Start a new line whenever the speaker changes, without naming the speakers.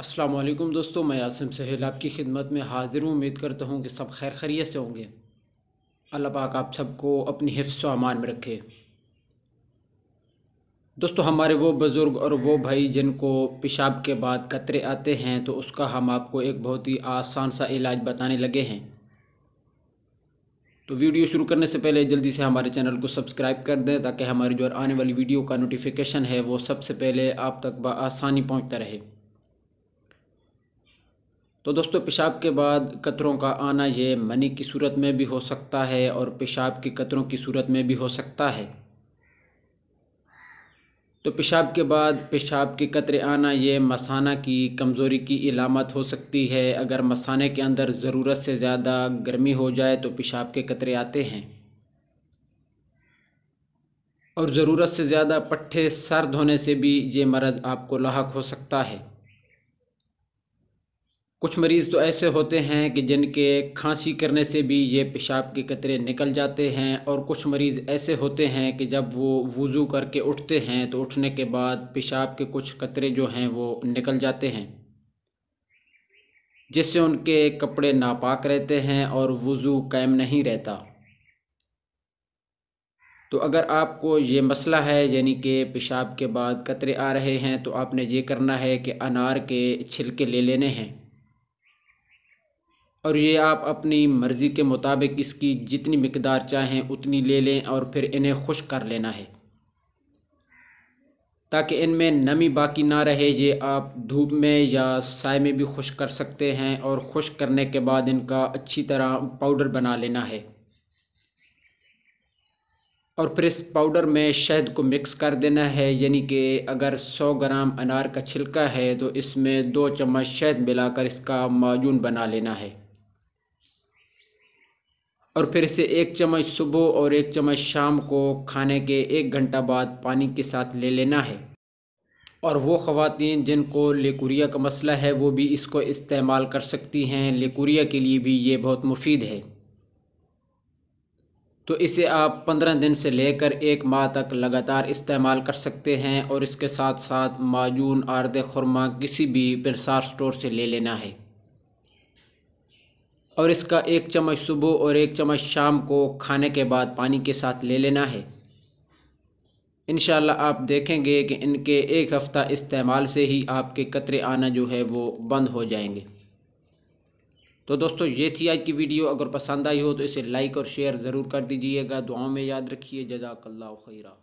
असलम दोस्तों मैं आसिम सहेल आपकी खिदमत में हाज़िर हूँ उम्मीद करता हूँ कि सब खैर खैरियत से होंगे अल्लाह पाक आप सबको अपनी हिफ्स अमान में रखे दोस्तों हमारे वो बुज़ुर्ग और वो भाई जिनको पेशाब के बाद कतरे आते हैं तो उसका हम आपको एक बहुत ही आसान सा इलाज बताने लगे हैं तो वीडियो शुरू करने से पहले जल्दी से हमारे चैनल को सब्सक्राइब कर दें ताकि हमारी जो आने वाली वीडियो का नोटिफिकेशन है वो सबसे पहले आप तक आसानी पहुँचता रहे तो दोस्तों पेशाब के बाद कतरों का आना ये मनी की सूरत में भी हो सकता है और पेशाब के कतरों की सूरत में भी हो सकता है तो पेशाब के बाद पेशाब के कतरे आना ये मसाना की कमज़ोरी की इलामत हो सकती है अगर मसाने के अंदर ज़रूरत से ज़्यादा गर्मी हो जाए तो पेशाब के कतरे आते हैं और ज़रूरत से ज़्यादा पट्ठे सर्द होने से भी ये मरज़ आपको लाक हो सकता है कुछ मरीज़ तो ऐसे होते हैं कि जिनके खांसी करने से भी ये पेशाब के कतरे निकल जाते हैं और कुछ मरीज़ ऐसे होते हैं कि जब वो वज़ू करके उठते हैं तो उठने के बाद पेशाब के कुछ कतरे जो हैं वो निकल जाते हैं जिससे उनके कपड़े नापाक रहते हैं और वज़ू कायम नहीं रहता तो अगर आपको ये मसला है यानी कि पेशाब के बाद कतरे आ रहे हैं तो आपने ये करना है कि अनार के छिलके ले लेने हैं और ये आप अपनी मर्ज़ी के मुताबिक इसकी जितनी मकदार चाहें उतनी ले लें और फिर इन्हें खुश कर लेना है ताकि इनमें नमी बाकी ना रहे ये आप धूप में या साय में भी खुश कर सकते हैं और खुश करने के बाद इनका अच्छी तरह पाउडर बना लेना है और फिर इस पाउडर में शहद को मिक्स कर देना है यानी कि अगर 100 ग्राम अनार का छिलका है तो इसमें दो चम्मच शहद मिलाकर इसका माजून बना लेना है और फिर इसे एक चम्मच सुबह और एक चम्मच शाम को खाने के एक घंटा बाद पानी के साथ ले लेना है और वो ख़वातीन जिनको लेकुरिया का मसला है वो भी इसको इस्तेमाल कर सकती हैं लेकुरिया के लिए भी ये बहुत मुफीद है तो इसे आप पंद्रह दिन से लेकर एक माह तक लगातार इस्तेमाल कर सकते हैं और इसके साथ साथ माजून आर्द खुरमा किसी भी प्रसार स्टोर से ले लेना है और इसका एक चम्मच सुबह और एक चम्मच शाम को खाने के बाद पानी के साथ ले लेना है इन आप देखेंगे कि इनके एक हफ़्ता इस्तेमाल से ही आपके कतरे आना जो है वो बंद हो जाएंगे तो दोस्तों ये थी आज की वीडियो अगर पसंद आई हो तो इसे लाइक और शेयर ज़रूर कर दीजिएगा दुआओं में याद रखिए जजाकल्ला ख़ैरा